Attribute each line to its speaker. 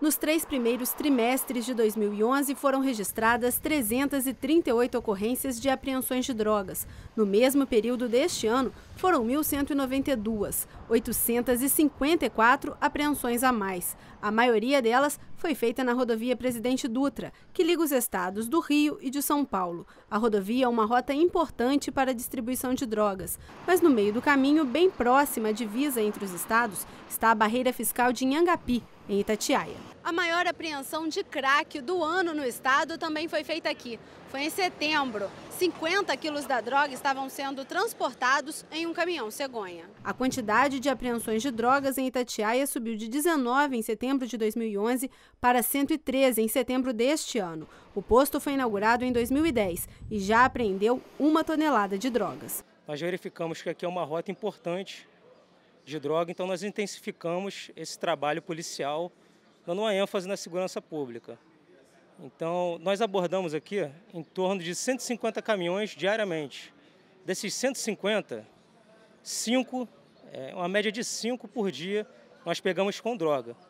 Speaker 1: Nos três primeiros trimestres de 2011, foram registradas 338 ocorrências de apreensões de drogas. No mesmo período deste ano, foram 1.192, 854 apreensões a mais. A maioria delas foi feita na rodovia Presidente Dutra, que liga os estados do Rio e de São Paulo. A rodovia é uma rota importante para a distribuição de drogas, mas no meio do caminho, bem próxima à divisa entre os estados, está a barreira fiscal de Inhangapi, em Itatiaia. A maior apreensão de crack do ano no estado também foi feita aqui. Foi em setembro. 50 quilos da droga estavam sendo transportados em um caminhão cegonha. A quantidade de apreensões de drogas em Itatiaia subiu de 19 em setembro de 2011 para 113 em setembro deste ano. O posto foi inaugurado em 2010 e já apreendeu uma tonelada de drogas.
Speaker 2: Nós verificamos que aqui é uma rota importante de droga. Então, nós intensificamos esse trabalho policial, dando uma ênfase na segurança pública. Então, nós abordamos aqui em torno de 150 caminhões diariamente. Desses 150, cinco, é, uma média de 5 por dia, nós pegamos com droga.